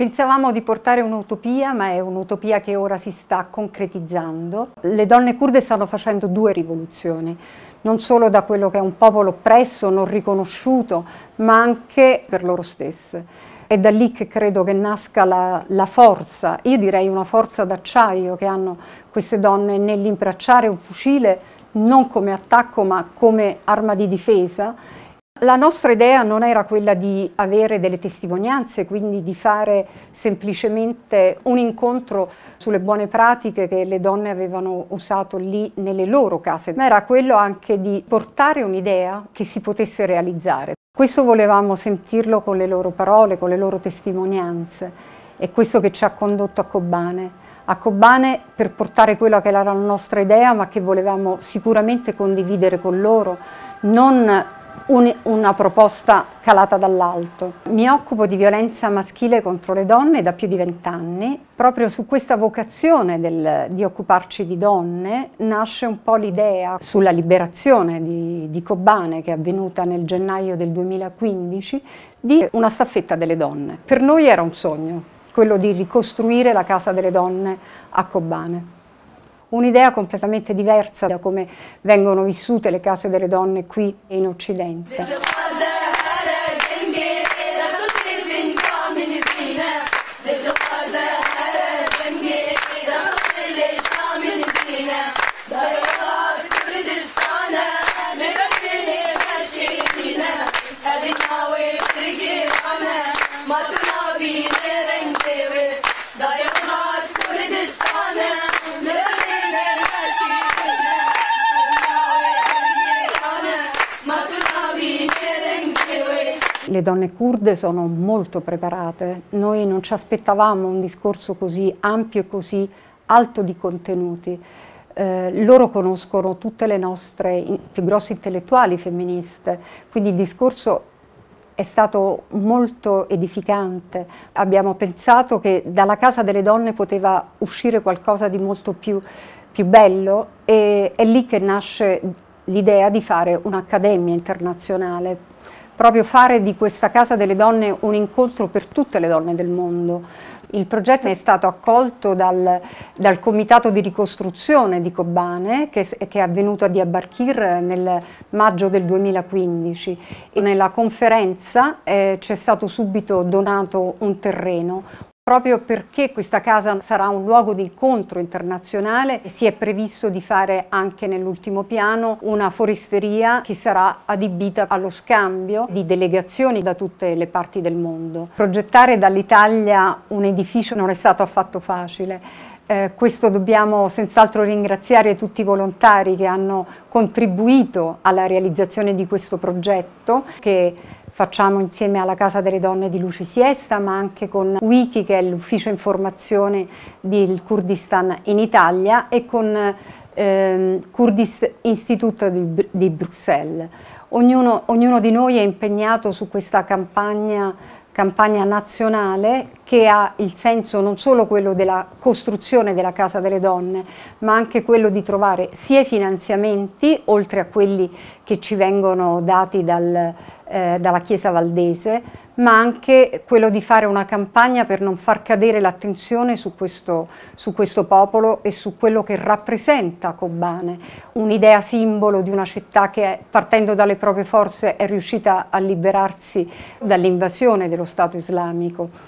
Pensavamo di portare un'utopia, ma è un'utopia che ora si sta concretizzando. Le donne kurde stanno facendo due rivoluzioni, non solo da quello che è un popolo oppresso, non riconosciuto, ma anche per loro stesse. È da lì che credo che nasca la, la forza, io direi una forza d'acciaio che hanno queste donne nell'imbracciare un fucile non come attacco ma come arma di difesa la nostra idea non era quella di avere delle testimonianze, quindi di fare semplicemente un incontro sulle buone pratiche che le donne avevano usato lì nelle loro case, ma era quello anche di portare un'idea che si potesse realizzare. Questo volevamo sentirlo con le loro parole, con le loro testimonianze. È questo che ci ha condotto a Kobane. A Kobane per portare quella che era la nostra idea, ma che volevamo sicuramente condividere con loro, non un, una proposta calata dall'alto. Mi occupo di violenza maschile contro le donne da più di vent'anni. Proprio su questa vocazione del, di occuparci di donne nasce un po' l'idea sulla liberazione di, di Kobane che è avvenuta nel gennaio del 2015 di una staffetta delle donne. Per noi era un sogno quello di ricostruire la casa delle donne a Kobane un'idea completamente diversa da come vengono vissute le case delle donne qui in Occidente. Madonna le donne kurde sono molto preparate, noi non ci aspettavamo un discorso così ampio e così alto di contenuti. Eh, loro conoscono tutte le nostre più grosse intellettuali femministe, quindi il discorso è stato molto edificante. Abbiamo pensato che dalla Casa delle Donne poteva uscire qualcosa di molto più, più bello e è lì che nasce l'idea di fare un'accademia internazionale proprio fare di questa Casa delle Donne un incontro per tutte le donne del mondo. Il progetto è stato accolto dal, dal Comitato di ricostruzione di Kobane che, che, è avvenuto a Diyarbakir nel maggio del 2015 e nella conferenza eh, ci è stato subito donato un terreno, Proprio perché questa casa sarà un luogo di incontro internazionale, si è previsto di fare anche nell'ultimo piano una foresteria che sarà adibita allo scambio di delegazioni da tutte le parti del mondo. Progettare dall'Italia un edificio non è stato affatto facile. Eh, questo dobbiamo senz'altro ringraziare tutti i volontari che hanno contribuito alla realizzazione di questo progetto che facciamo insieme alla Casa delle Donne di Luci Siesta, ma anche con Wiki, che è l'ufficio informazione del Kurdistan in Italia, e con eh, Kurdist Institute di, di Bruxelles. Ognuno, ognuno di noi è impegnato su questa campagna campagna nazionale che ha il senso non solo quello della costruzione della Casa delle Donne, ma anche quello di trovare sia i finanziamenti, oltre a quelli che ci vengono dati dal, eh, dalla Chiesa Valdese, ma anche quello di fare una campagna per non far cadere l'attenzione su, su questo, popolo e su quello che rappresenta Kobane, un'idea simbolo di una città che partendo dalle proprie forze è riuscita a liberarsi dall'invasione dello Stato islamico.